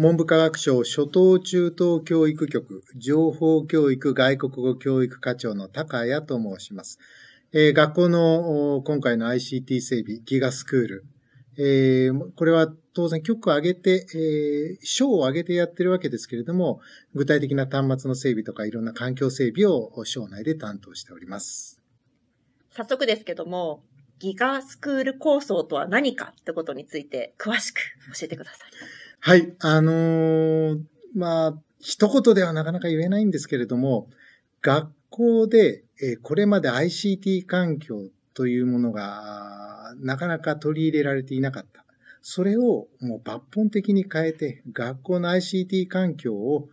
文部科学省初等中等教育局情報教育外国語教育課長の高谷と申します。えー、学校の今回の ICT 整備、ギガスクール。えー、これは当然局を挙げて、えー、賞を挙げてやってるわけですけれども、具体的な端末の整備とかいろんな環境整備を省内で担当しております。早速ですけども、ギガスクール構想とは何かってことについて詳しく教えてください。はい、あのー、まあ、一言ではなかなか言えないんですけれども、学校で、えこれまで ICT 環境というものがなかなか取り入れられていなかった。それをもう抜本的に変えて、学校の ICT 環境を、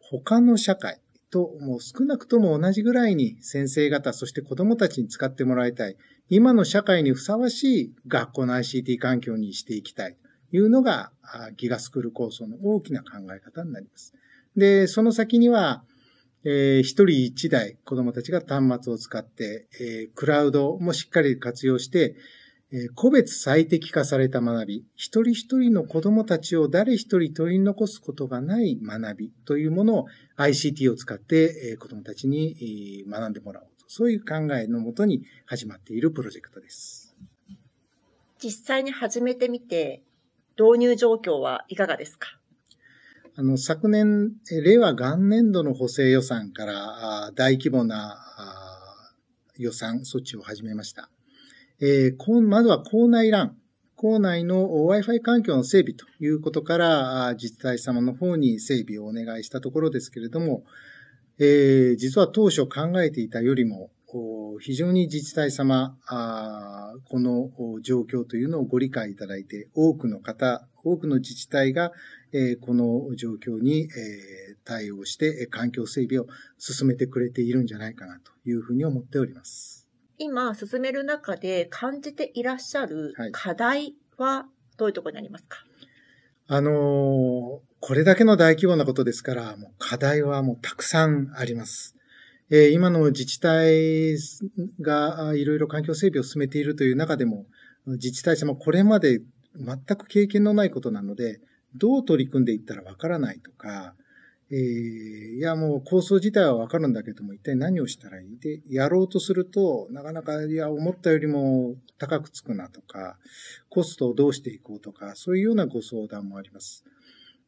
他の社会ともう少なくとも同じぐらいに先生方、そして子供たちに使ってもらいたい。今の社会にふさわしい学校の ICT 環境にしていきたい。いうのが、ギガスクール構想の大きな考え方になります。で、その先には、えー、一人一台子供たちが端末を使って、えー、クラウドもしっかり活用して、えー、個別最適化された学び、一人一人の子供たちを誰一人取り残すことがない学びというものを ICT を使って、えー、子供たちに、えー、学んでもらおうと、そういう考えのもとに始まっているプロジェクトです。実際に始めてみて、導入状況はいかがですかあの、昨年、令和元年度の補正予算から大規模な予算措置を始めました。えー、まずは校内欄、校内の Wi-Fi 環境の整備ということから、自治体様の方に整備をお願いしたところですけれども、えー、実は当初考えていたよりも、非常に自治体様、この状況というのをご理解いただいて、多くの方、多くの自治体が、えこの状況に、え対応して、環境整備を進めてくれているんじゃないかなというふうに思っております。今、進める中で感じていらっしゃる課題はどういうところになりますか、はい、あのこれだけの大規模なことですから、もう課題はもうたくさんあります。えー、今の自治体がいろいろ環境整備を進めているという中でも、自治体様これまで全く経験のないことなので、どう取り組んでいったらわからないとか、えー、いやもう構想自体はわかるんだけども、一体何をしたらいいで、やろうとすると、なかなか、いや、思ったよりも高くつくなとか、コストをどうしていこうとか、そういうようなご相談もあります。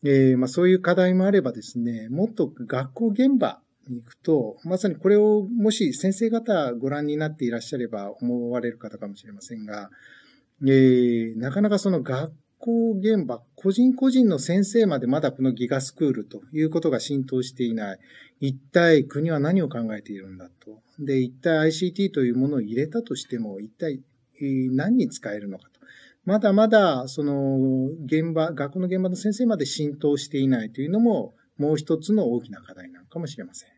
えー、まあ、そういう課題もあればですね、もっと学校現場に行くと、まさにこれをもし先生方ご覧になっていらっしゃれば思われる方かもしれませんが、えー、なかなかその学校現場、個人個人の先生までまだこのギガスクールということが浸透していない。一体国は何を考えているんだと。で、一体 ICT というものを入れたとしても、一体何に使えるのかと。まだまだ、その、現場、学校の現場の先生まで浸透していないというのも、もう一つの大きな課題なのかもしれません。